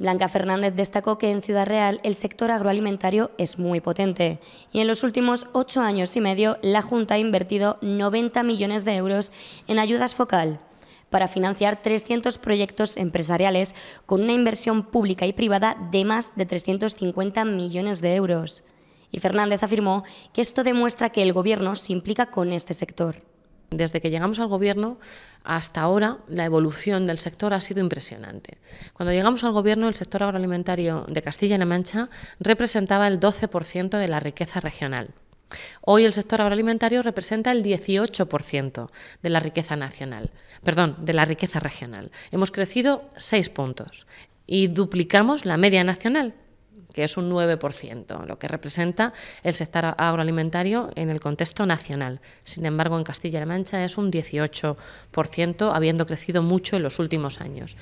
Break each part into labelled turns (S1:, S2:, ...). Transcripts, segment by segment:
S1: Blanca Fernández destacó que en Ciudad Real el sector agroalimentario es muy potente y en los últimos ocho años y medio la Junta ha invertido 90 millones de euros en ayudas focal para financiar 300 proyectos empresariales con una inversión pública y privada de más de 350 millones de euros. Y Fernández
S2: afirmó que esto demuestra que el Gobierno se implica con este sector. Desde que llegamos al gobierno hasta ahora, la evolución del sector ha sido impresionante. Cuando llegamos al gobierno, el sector agroalimentario de Castilla-La Mancha representaba el 12% de la riqueza regional. Hoy el sector agroalimentario representa el 18% de la riqueza nacional, perdón, de la riqueza regional. Hemos crecido seis puntos y duplicamos la media nacional, que es un 9%, lo que representa el sector agroalimentario en el contexto nacional. Sin embargo, en Castilla-La Mancha es un 18%, habiendo crecido mucho en los últimos años.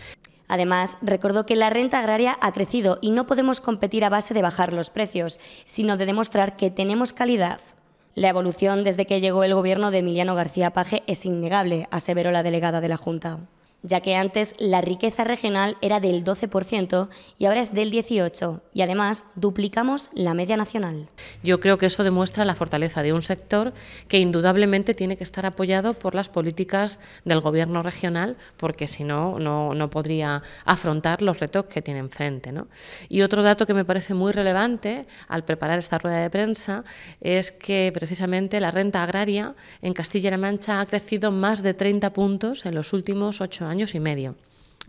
S2: Además, recordó que la renta
S1: agraria ha crecido y no podemos competir a base de bajar los precios, sino de demostrar que tenemos calidad. La evolución desde que llegó el gobierno de Emiliano García Paje es innegable, aseveró la delegada de la Junta ya que antes la riqueza regional era del 12%
S2: y ahora es del 18% y además duplicamos la media nacional. Yo creo que eso demuestra la fortaleza de un sector que indudablemente tiene que estar apoyado por las políticas del gobierno regional porque si no, no, podría afrontar los retos que tiene enfrente. ¿no? Y otro dato que me parece muy relevante al preparar esta rueda de prensa es que precisamente la renta agraria en Castilla-La Mancha ha crecido más de 30 puntos en los últimos ocho años años y medio.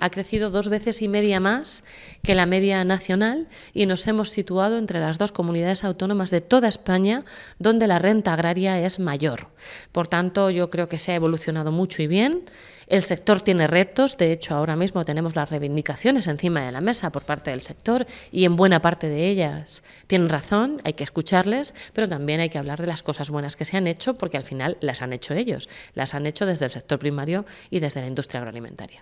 S2: Ha crecido dos veces y media más que la media nacional y nos hemos situado entre las dos comunidades autónomas de toda España donde la renta agraria es mayor. Por tanto, yo creo que se ha evolucionado mucho y bien el sector tiene retos, de hecho ahora mismo tenemos las reivindicaciones encima de la mesa por parte del sector y en buena parte de ellas tienen razón, hay que escucharles, pero también hay que hablar de las cosas buenas que se han hecho porque al final las han hecho ellos, las han hecho desde el sector primario y desde la industria agroalimentaria.